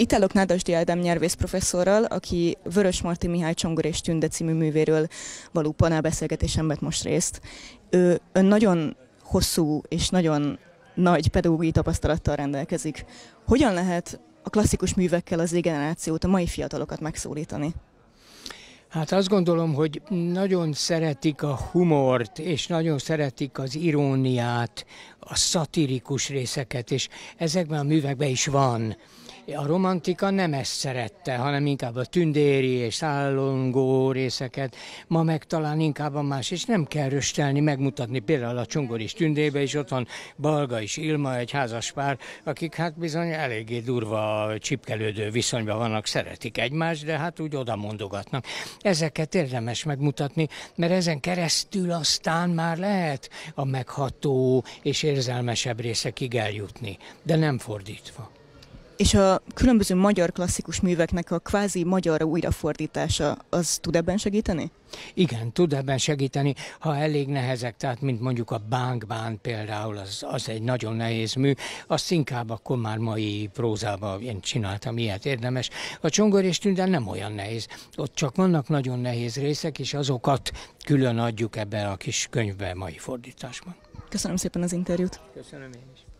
Itálok Nádasdi Ádám nyelvész professzorral, aki Vörös Marti Mihály Csongor és Tünde című művéről való panelbeszélgetésen vett most részt. Ő ön nagyon hosszú és nagyon nagy pedagógiai tapasztalattal rendelkezik. Hogyan lehet a klasszikus művekkel az generációt, a mai fiatalokat megszólítani? Hát azt gondolom, hogy nagyon szeretik a humort, és nagyon szeretik az iróniát, a szatirikus részeket, és ezekben a művekben is van. A romantika nem ezt szerette, hanem inkább a tündéri és állongó részeket. Ma meg talán inkább a más, és nem kell röstelni, megmutatni például a Csongor is Tündébe, és ott van Balga és Ilma, egy házas pár, akik hát bizony eléggé durva, csipkelődő viszonyban vannak, szeretik egymást, de hát úgy oda mondogatnak. Ezeket érdemes megmutatni, mert ezen keresztül aztán már lehet a megható és érzelmesebb részekig eljutni, de nem fordítva. És a különböző magyar klasszikus műveknek a kvázi magyarra újrafordítása, az tud ebben segíteni? Igen, tud ebben segíteni, ha elég nehezek, tehát mint mondjuk a Bánkbán például, az, az egy nagyon nehéz mű, azt inkább akkor már mai prózában én csináltam ilyet, érdemes. A Csongor és Tünden nem olyan nehéz, ott csak vannak nagyon nehéz részek, és azokat külön adjuk ebbe a kis könyvbe mai fordításban. Köszönöm szépen az interjút. Köszönöm én is.